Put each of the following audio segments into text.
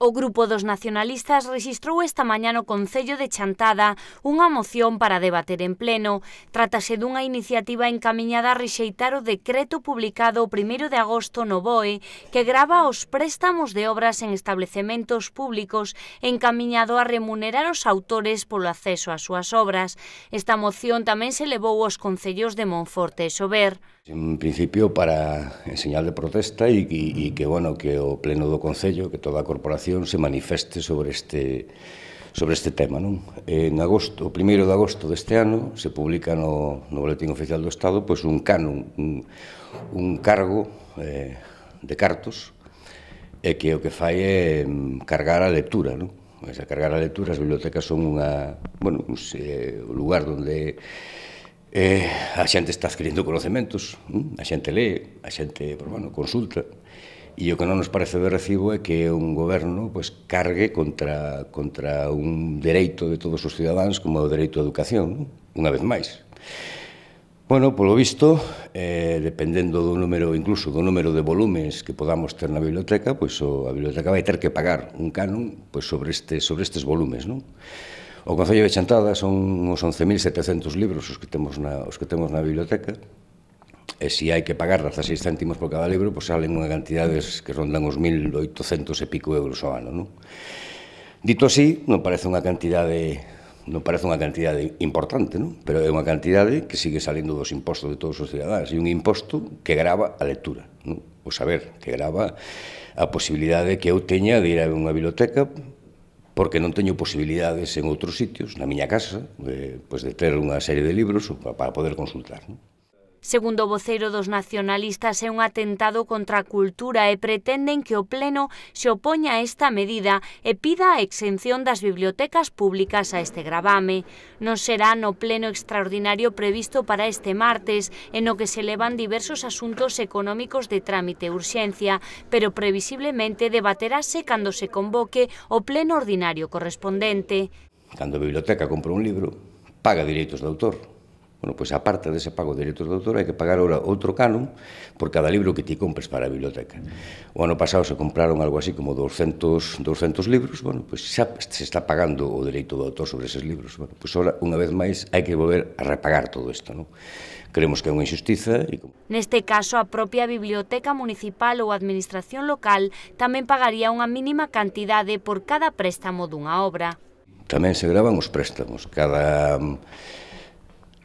O grupo dos nacionalistas rexistrou esta mañá no Concello de Chantada unha moción para debater en pleno. Trátase dunha iniciativa encaminhada a rexeitar o decreto publicado o 1 de agosto no BOE que grava os préstamos de obras en establecementos públicos encaminhado a remunerar os autores polo acceso ás súas obras. Esta moción tamén se levou aos concellos de Monforte e Sober. En principio para enseñar señal de protesta e, e que bueno que o pleno do Concello, que toda a corporación Federación se manifeste sobre este sobre este tema, non? En agosto, o primeiro de agosto deste ano se publica no, no Boletín Oficial do Estado pois un canon, un, un cargo eh, de cartos e que o que fai é cargar a lectura, non? Mas pois, a cargar a lectura as bibliotecas son unha, bueno, un, se, o lugar onde eh, a xente está adquirindo conocementos, non? a xente lee, a xente, bueno, consulta, E o que non nos parece de recibo é que un goberno pois, cargue contra, contra un dereito de todos os cidadáns como o dereito á educación, non? unha vez máis. Bueno, polo visto, eh, dependendo do número, incluso do número de volumes que podamos ter na biblioteca, pois o, a biblioteca vai ter que pagar un canon pois, sobre, este, sobre estes volumes. non? O Concello de Chantada son uns 11.700 libros os que temos na, os que temos na biblioteca, E se hai que pagar 16 céntimos por cada libro, pois salen unha cantidades que rondan os 1.800 e pico euros ao ano. Non? Dito así, non parece unha cantidade non parece unha cantidade importante, non? pero é unha cantidade que sigue salindo dos impostos de todos os cidadáns, e un imposto que grava a lectura, non? o saber, que grava a posibilidade que eu teña de ir a unha biblioteca porque non teño posibilidades en outros sitios, na miña casa, eh, pois de ter unha serie de libros para poder consultar. Non? Segundo o voceiro dos nacionalistas, é un atentado contra a cultura e pretenden que o Pleno se opoña a esta medida e pida a exención das bibliotecas públicas a este gravame. Non será no Pleno extraordinario previsto para este martes, en o que se levan diversos asuntos económicos de trámite e urxencia, pero previsiblemente debaterase cando se convoque o Pleno ordinario correspondente. Cando a biblioteca compra un libro, paga direitos de autor, Bueno, pois pues, aparte dese pago de dereitos de autor hai que pagar ora outro canon por cada libro que ti compres para a biblioteca. O ano pasado se compraron algo así como 200, 200 libros, bueno, pois pues, xa se está pagando o dereito do autor sobre eses libros. Bueno, pois pues, unha vez máis, hai que volver a repagar todo isto, non? Creemos que é unha injustiza. E... Neste caso, a propia Biblioteca Municipal ou Administración Local tamén pagaría unha mínima cantidade por cada préstamo dunha obra. Tamén se gravan os préstamos. Cada mm,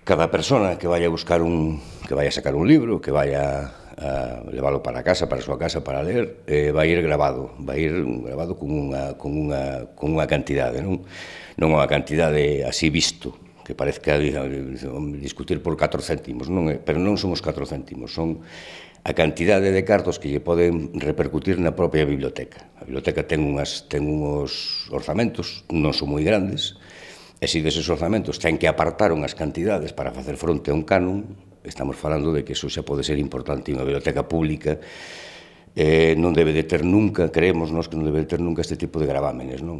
cada persona que vaya a buscar un que vaya a sacar un libro, que vaya a leválo para casa, para a súa casa para ler, eh, vai ir grabado, vai ir grabado con unha, con unha, con unha cantidade, non? Non unha cantidade así visto, que parezca discutir por 4 céntimos, non é, pero non son os 4 céntimos, son a cantidade de cartos que lle poden repercutir na propia biblioteca. A biblioteca ten, unhas, ten uns orzamentos, non son moi grandes, E se deses orzamentos ten que apartar unhas cantidades para facer fronte a un canon, estamos falando de que eso xa pode ser importante unha biblioteca pública eh, non debe de ter nunca, creemos nos que non debe de ter nunca este tipo de gravámenes, non?